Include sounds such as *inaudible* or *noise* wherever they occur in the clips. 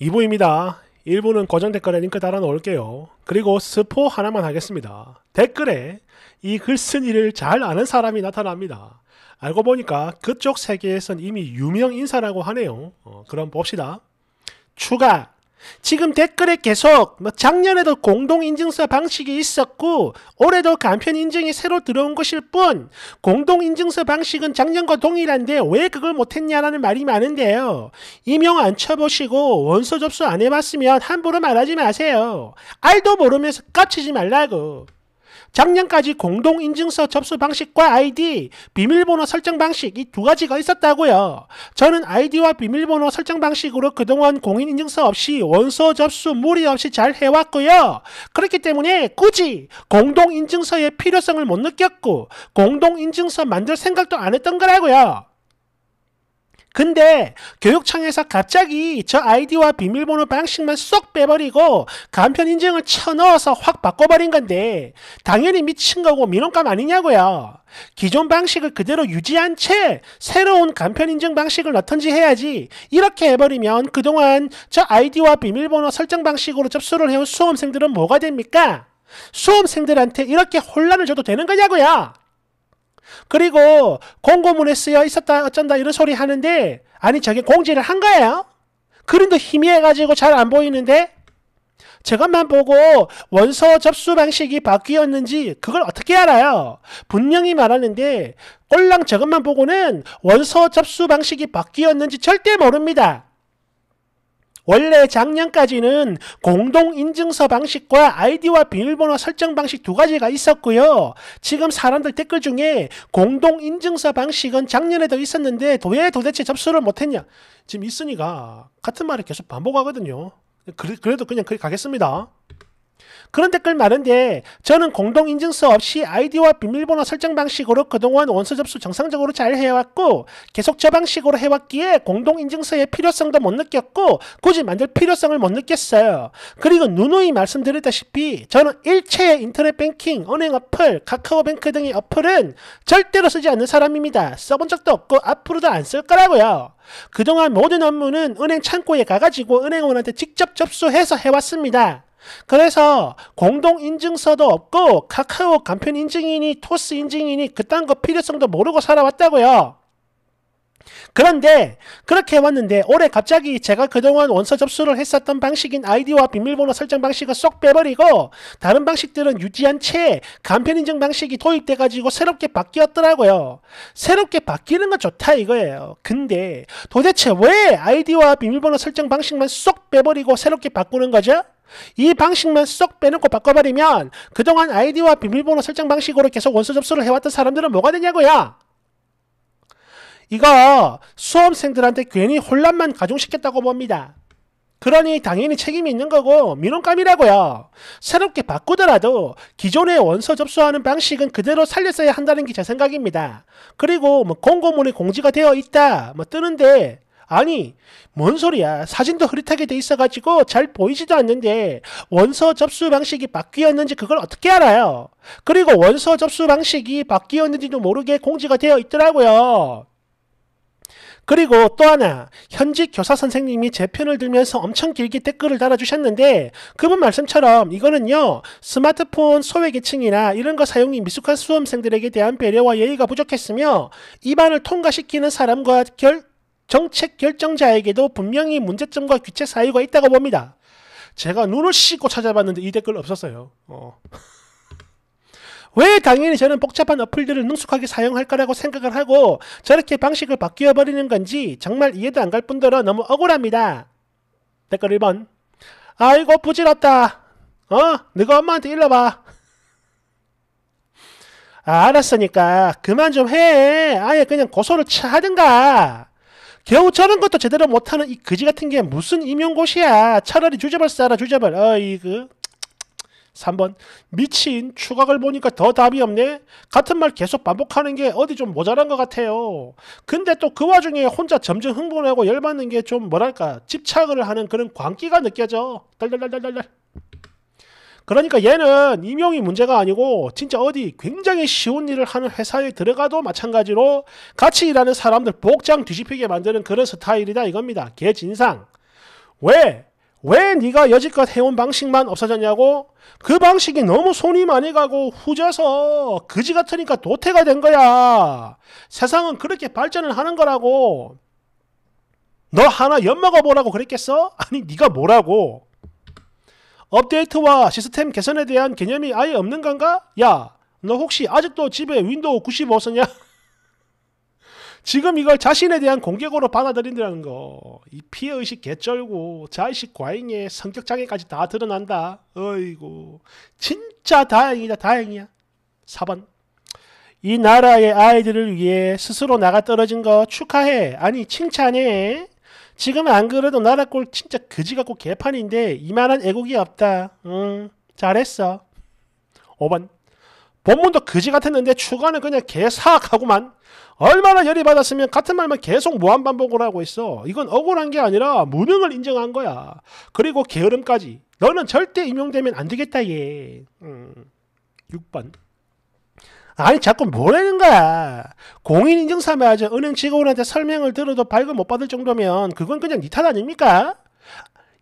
2부입니다. 1부는 고정 댓글에 링크 달아 놓을게요. 그리고 스포 하나만 하겠습니다. 댓글에 이 글쓴이를 잘 아는 사람이 나타납니다. 알고 보니까 그쪽 세계에선 이미 유명 인사라고 하네요. 어, 그럼 봅시다. 추가 지금 댓글에 계속 뭐 작년에도 공동 인증서 방식이 있었고 올해도 간편 인증이 새로 들어온 것일 뿐 공동 인증서 방식은 작년과 동일한데 왜 그걸 못했냐라는 말이 많은데요. 이명 안 쳐보시고 원서 접수 안 해봤으면 함부로 말하지 마세요. 알도 모르면서 까치지 말라고. 작년까지 공동인증서 접수 방식과 아이디, 비밀번호 설정 방식 이 두 가지가 있었다고요. 저는 아이디와 비밀번호 설정 방식으로 그동안 공인인증서 없이 원서 접수 무리 없이 잘 해왔고요. 그렇기 때문에 굳이 공동인증서의 필요성을 못 느꼈고 공동인증서 만들 생각도 안 했던 거라고요. 근데 교육청에서 갑자기 저 아이디와 비밀번호 방식만 쏙 빼버리고 간편 인증을 쳐넣어서 확 바꿔버린 건데 당연히 미친 거고 민원감 아니냐고요. 기존 방식을 그대로 유지한 채 새로운 간편 인증 방식을 넣던지 해야지 이렇게 해버리면 그동안 저 아이디와 비밀번호 설정 방식으로 접수를 해온 수험생들은 뭐가 됩니까? 수험생들한테 이렇게 혼란을 줘도 되는 거냐고요. 그리고 공고문에 쓰여 있었다 어쩐다 이런 소리 하는데 아니 저게 공지를 한 거예요. 그런도 희미해가지고 잘 안 보이는데 저것만 보고 원서 접수 방식이 바뀌었는지 그걸 어떻게 알아요? 분명히 말하는데 꼴랑 저것만 보고는 원서 접수 방식이 바뀌었는지 절대 모릅니다. 원래 작년까지는 공동인증서 방식과 아이디와 비밀번호 설정 방식 두 가지가 있었고요. 지금 사람들 댓글 중에 공동인증서 방식은 작년에도 있었는데 왜 도대체 접수를 못했냐. 지금 있으니까 같은 말을 계속 반복하거든요. 그래도 그냥 그렇게 가겠습니다. 그런 댓글 많은데 저는 공동인증서 없이 아이디와 비밀번호 설정 방식으로 그동안 원서 접수 정상적으로 잘 해왔고 계속 저 방식으로 해왔기에 공동인증서의 필요성도 못 느꼈고 굳이 만들 필요성을 못 느꼈어요. 그리고 누누이 말씀드렸다시피 저는 일체의 인터넷 뱅킹, 은행 어플, 카카오뱅크 등의 어플은 절대로 쓰지 않는 사람입니다. 써본 적도 없고 앞으로도 안 쓸 거라고요. 그동안 모든 업무는 은행 창고에 가가지고 은행원한테 직접 접수해서 해왔습니다. 그래서 공동 인증서도 없고 카카오 간편 인증이니 토스 인증이니 그딴 거 필요성도 모르고 살아왔다고요. 그런데 그렇게 해 왔는데 올해 갑자기 제가 그동안 원서 접수를 했었던 방식인 아이디와 비밀번호 설정 방식을 쏙 빼버리고 다른 방식들은 유지한 채 간편 인증 방식이 도입돼 가지고 새롭게 바뀌었더라고요. 새롭게 바뀌는 건 좋다 이거예요. 근데 도대체 왜 아이디와 비밀번호 설정 방식만 쏙 빼버리고 새롭게 바꾸는 거죠? 이 방식만 쏙 빼놓고 바꿔버리면 그동안 아이디와 비밀번호 설정 방식으로 계속 원서 접수를 해왔던 사람들은 뭐가 되냐고요? 이거 수험생들한테 괜히 혼란만 가중시켰다고 봅니다. 그러니 당연히 책임이 있는 거고 민원감이라고요. 새롭게 바꾸더라도 기존의 원서 접수하는 방식은 그대로 살렸어야 한다는 게 제 생각입니다. 그리고 뭐 공고문이 공지가 되어 있다 뭐 뜨는데 아니 뭔 소리야 사진도 흐릿하게 돼 있어가지고 잘 보이지도 않는데 원서 접수 방식이 바뀌었는지 그걸 어떻게 알아요 그리고 원서 접수 방식이 바뀌었는지도 모르게 공지가 되어 있더라고요 그리고 또 하나 현직 교사 선생님이 제 편을 들면서 엄청 길게 댓글을 달아주셨는데 그분 말씀처럼 이거는요 스마트폰 소외계층이나 이런 거 사용이 미숙한 수험생들에게 대한 배려와 예의가 부족했으며 이안을 통과시키는 사람과 결 정책 결정자에게도 분명히 문제점과 귀책 사유가 있다고 봅니다. 제가 눈을 씻고 찾아봤는데 이 댓글 없었어요. 어. 왜 당연히 저는 복잡한 어플들을 능숙하게 사용할거라고 생각을 하고 저렇게 방식을 바뀌어 버리는 건지 정말 이해도 안 갈 뿐더러 너무 억울합니다. 댓글 1번. 아이고 부질없다. 어? 네가 엄마한테 일러봐. 아, 알았으니까 그만 좀 해. 아예 그냥 고소를 하든가. 겨우 저런 것도 제대로 못하는 이 거지 같은 게 무슨 임용고시야. 차라리 주제벌 써라 주제벌. 어이그. 3번 미친 추각을 보니까 더 답이 없네 같은 말 계속 반복하는 게 어디 좀 모자란 것 같아요 근데 또 그 와중에 혼자 점점 흥분하고 열받는 게 좀 뭐랄까 집착을 하는 그런 광기가 느껴져 달달달달달달 그러니까 얘는 임용이 문제가 아니고 진짜 어디 굉장히 쉬운 일을 하는 회사에 들어가도 마찬가지로 같이 일하는 사람들 복장 뒤집히게 만드는 그런 스타일이다 이겁니다. 개진상. 왜? 왜 네가 여지껏 해온 방식만 없어졌냐고? 그 방식이 너무 손이 많이 가고 후져서 그지 같으니까 도태가 된 거야. 세상은 그렇게 발전을 하는 거라고. 너 하나 엿먹어보라고 그랬겠어? 아니 네가 뭐라고? 업데이트와 시스템 개선에 대한 개념이 아예 없는 건가? 야, 너 혹시 아직도 집에 윈도우 95 쓰냐? *laughs* 지금 이걸 자신에 대한 공격으로 받아들인다는 거. 이 피해의식 개쩔고 자의식 과잉에 성격장애까지 다 드러난다. 어이구. 진짜 다행이다. 다행이야. 4번. 이 나라의 아이들을 위해 스스로 나가 떨어진 거 축하해. 아니, 칭찬해. 지금 안 그래도 나라꼴 진짜 그지 같고 개판인데 이만한 애국이 없다. 음, 잘했어. 5번. 본문도 그지 같았는데 추가는 그냥 개사악하고만 얼마나 열이 받았으면 같은 말만 계속 무한 반복을 하고 있어. 이건 억울한 게 아니라 무능을 인정한 거야. 그리고 게으름까지. 너는 절대 임용되면 안 되겠다 얘. 음, 6번. 아니 자꾸 뭐라는 거야. 공인인증서만 아주 은행 직원한테 설명을 들어도 발급 못 받을 정도면 그건 그냥 니탓 네 아닙니까?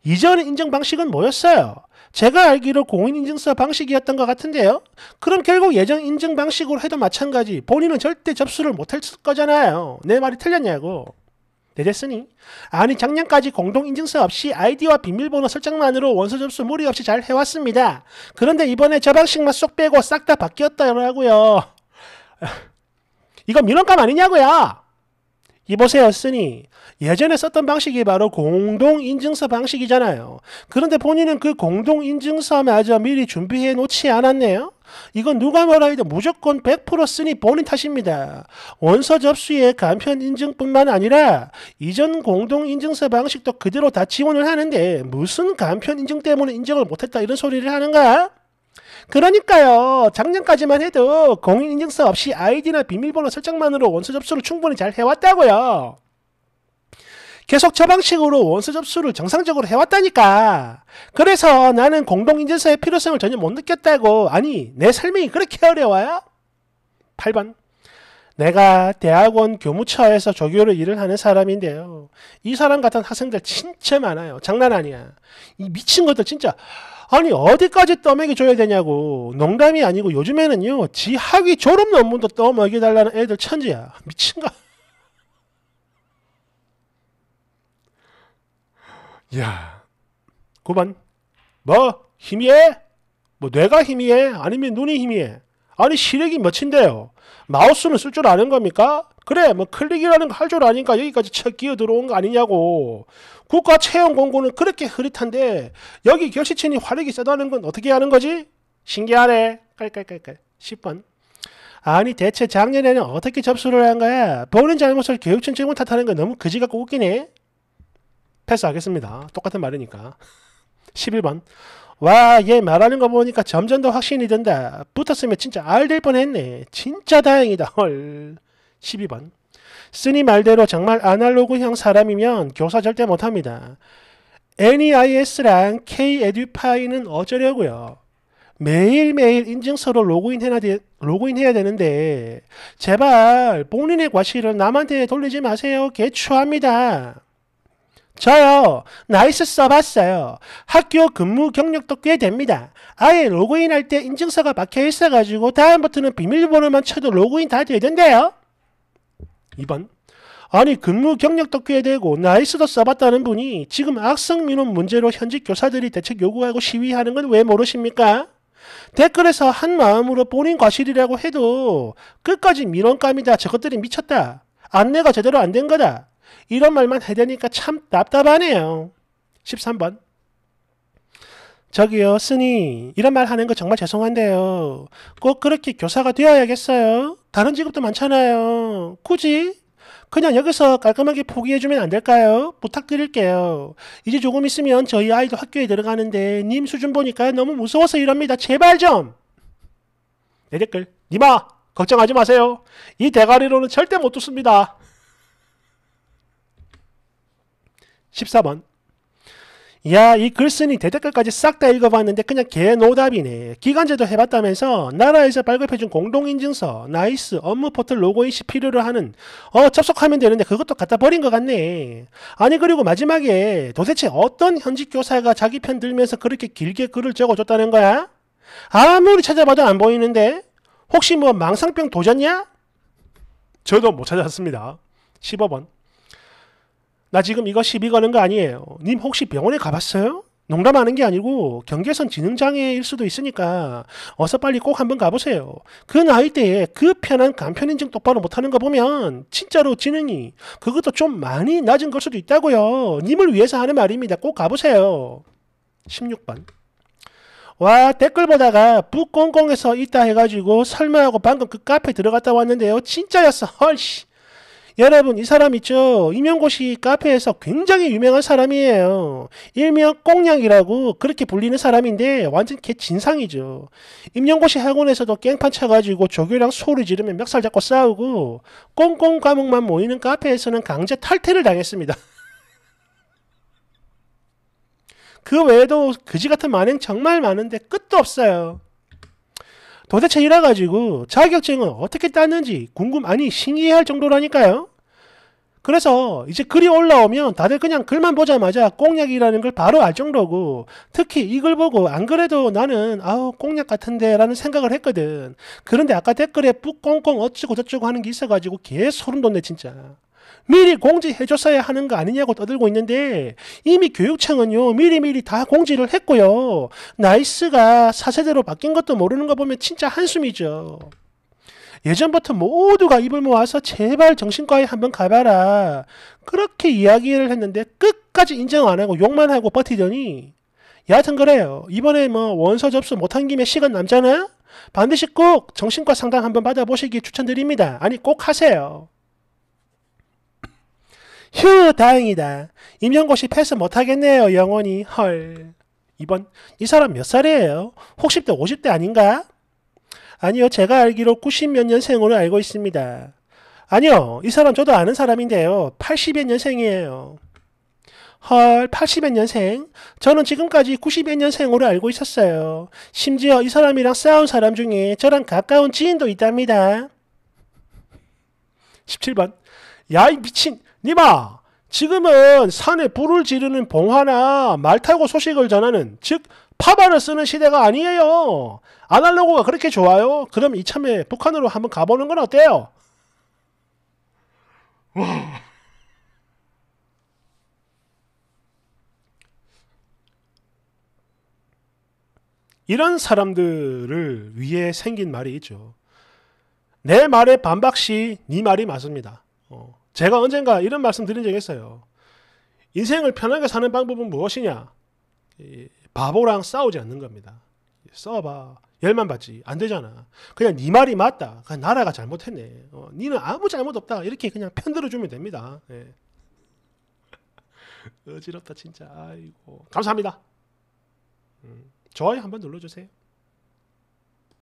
이전 인증 방식은 뭐였어요? 제가 알기로 공인인증서 방식이었던 것 같은데요? 그럼 결국 예전 인증 방식으로 해도 마찬가지 본인은 절대 접수를 못했을 거잖아요. 내 말이 틀렸냐고. 내렸으니 아니 작년까지 공동 인증서 없이 아이디와 비밀번호 설정만으로 원서 접수 무리 없이 잘 해왔습니다. 그런데 이번에 저 방식만 쏙 빼고 싹 다 바뀌었더라고요. *laughs* 이거 민원감 아니냐고요. 이보세요쓰니 예전에 썼던 방식이 바로 공동인증서 방식이잖아요. 그런데 본인은 그 공동인증서마저 미리 준비해 놓지 않았네요. 이건 누가 뭐라 해도 무조건 100% 쓰니 본인 탓입니다. 원서 접수에 간편 인증뿐만 아니라 이전 공동 인증서 방식도 그대로 다 지원을 하는데 무슨 간편 인증 때문에 인증을 못했다 이런 소리를 하는가? 그러니까요. 작년까지만 해도 공인인증서 없이 아이디나 비밀번호 설정만으로 원서 접수를 충분히 잘 해왔다고요. 계속 저 방식으로 원서 접수를 정상적으로 해왔다니까. 그래서 나는 공동인증서의 필요성을 전혀 못 느꼈다고. 아니, 내 설명이 그렇게 어려워요? 8번. 내가 대학원 교무처에서 조교로 일을 하는 사람인데요. 이 사람 같은 학생들 진짜 많아요. 장난 아니야. 이 미친 것도 진짜. 아니 어디까지 떠먹여 줘야 되냐고 농담이 아니고 요즘에는요 지 학위 졸업 논문도 떠먹여 달라는 애들 천지야 미친가 야 9번 뭐힘이에뭐 뇌가 힘이에 아니면 눈이 힘이에 아니 시력이 몇인데요? 마우스는 쓸 줄 아는 겁니까? 그래 뭐 클릭이라는 거 할 줄 아니까 여기까지 쳐 끼어 들어온 거 아니냐고 국가 채용 공고는 그렇게 흐릿한데 여기 결시친이 화력이 세다는 건 어떻게 하는 거지? 신기하네 깔깔깔깔 10번 아니 대체 작년에는 어떻게 접수를 한 거야? 본인 잘못을 교육청 직원 탓하는 건 너무 그지 같고 웃기네 패스하겠습니다. 똑같은 말이니까. 11번 *laughs* 와 얘 말하는 거 보니까 점점 더 확신이 든다. 붙었으면 진짜 알 될 뻔했네. 진짜 다행이다. *laughs* 헐. 12번 쓰니 말대로 정말 아날로그형 사람이면 교사 절대 못합니다. NEIS랑 K-EDUPI는 어쩌려고요? 매일매일 인증서로 로그인해야, 되, 로그인해야 되는데 제발 본인의 과실을 남한테 돌리지 마세요. 개추합니다. 저요. 나이스 써봤어요. 학교 근무 경력도 꽤 됩니다. 아예 로그인 할때 인증서가 박혀 있어가지고 다음 버튼은 비밀번호만 쳐도 로그인 다 되던데요. 2번. 아니 근무 경력도 꽤 되고 나이스도 써봤다는 분이 지금 악성 민원 문제로 현직 교사들이 대책 요구하고 시위하는 건 왜 모르십니까? 댓글에서 한 마음으로 본인 과실이라고 해도 끝까지 민원감이다 저것들이 미쳤다 안내가 제대로 안 된 거다 이런 말만 해대니까 참 답답하네요. 13번. 저기요, 쓰니, 이런 말 하는 거 정말 죄송한데요. 꼭 그렇게 교사가 되어야겠어요? 다른 직업도 많잖아요. 굳이? 그냥 여기서 깔끔하게 포기해주면 안 될까요? 부탁드릴게요. 이제 조금 있으면 저희 아이도 학교에 들어가는데 님 수준 보니까 너무 무서워서 이럽니다. 제발 좀! 내 댓글. 니마! 걱정하지 마세요. 이 대가리로는 절대 못 듣습니다. 14번 야, 이 글쓴이 대댓글까지 싹 다 읽어봤는데 그냥 개노답이네. 기간제도 해봤다면서 나라에서 발급해준 공동인증서, 나이스, 업무 포털 로그인 시 필요로 하는 어 접속하면 되는데 그것도 갖다 버린 것 같네. 아니 그리고 마지막에 도대체 어떤 현직 교사가 자기 편 들면서 그렇게 길게 글을 적어줬다는 거야? 아무리 찾아봐도 안 보이는데 혹시 뭐 망상병 도전이야? 저도 못 찾았습니다. 15번. 나 지금 이거 시비 거는 거 아니에요. 님 혹시 병원에 가봤어요? 농담하는 게 아니고 경계선 지능장애일 수도 있으니까 어서 빨리 꼭 한번 가보세요. 그 나이 대에그 편한 간편인증 똑바로 못하는 거 보면 진짜로 지능이 그것도 좀 많이 낮은 걸 수도 있다고요. 님을 위해서 하는 말입니다. 꼭 가보세요. 16번 와 댓글 보다가 북꽁꽁에서 있다 해가지고 설마 하고 방금 그 카페 들어갔다 왔는데요. 진짜였어. *laughs* 헐씨. 여러분 이 사람 있죠? 임용고시 카페에서 굉장히 유명한 사람이에요. 일명 꽁냥이라고 그렇게 불리는 사람인데 완전 개 진상이죠. 임용고시 학원에서도 깽판 쳐가지고 조교랑 소리 지르면 멱살 잡고 싸우고 꽁꽁 과목만 모이는 카페에서는 강제 탈퇴를 당했습니다. *laughs* 그 외에도 그지 같은 만행 정말 많은데 끝도 없어요. 도대체 이래가지고 자격증을 어떻게 땄는지 궁금, 아니 신기할 해 정도라니까요. 그래서 이제 글이 올라오면 다들 그냥 글만 보자마자 꽁약이라는걸 바로 알 정도고 특히 이걸 보고 안 그래도 나는 아우 꽁약 같은데 라는 생각을 했거든. 그런데 아까 댓글에 뿌꽁꽁 어쩌고 저쩌고 하는 게 있어가지고 개 소름 돋네 진짜. 미리 공지해줬어야 하는 거 아니냐고 떠들고 있는데 이미 교육청은요 미리미리 다 공지를 했고요 나이스가 사세대로 바뀐 것도 모르는 거 보면 진짜 한숨이죠 예전부터 모두가 입을 모아서 제발 정신과에 한번 가봐라 그렇게 이야기를 했는데 끝까지 인정 안 하고 욕만 하고 버티더니 여하튼 그래요 이번에 뭐 원서 접수 못한 김에 시간 남잖아 반드시 꼭 정신과 상담 한번 받아보시기 추천드립니다 아니 꼭 하세요 휴 다행이다. 임용고시 패스 못하겠네요 영원히. 헐. 이번이 사람 몇 살이에요? 혹시 대 50대 아닌가? 아니요 제가 알기로 90 몇 년생으로 알고 있습니다. 아니요 이 사람 저도 아는 사람인데요 80 몇 년생이에요. 헐 80 몇 년생? 저는 지금까지 90 몇 년생으로 알고 있었어요. 심지어 이 사람이랑 싸운 사람 중에 저랑 가까운 지인도 있답니다. 17번 야 이 미친 니바 지금은 산에 불을 지르는 봉화나 말 타고 소식을 전하는 즉 파바를 쓰는 시대가 아니에요. 아날로그가 그렇게 좋아요. 그럼 이참에 북한으로 한번 가보는 건 어때요? 이런 사람들을 위해 생긴 말이 있죠. 내 말에 반박시 네 말이 맞습니다. 제가 언젠가 이런 말씀 드린 적이 있어요. 인생을 편하게 사는 방법은 무엇이냐? 바보랑 싸우지 않는 겁니다. 써봐 열만 받지. 안 되잖아. 그냥 네 말이 맞다. 그냥 나라가 잘못했네. 어, 니는 아무 잘못 없다. 이렇게 그냥 편들어주면 됩니다. 예. *laughs* 어지럽다 진짜. 아이고. 감사합니다. 음, 좋아요 한번 눌러주세요.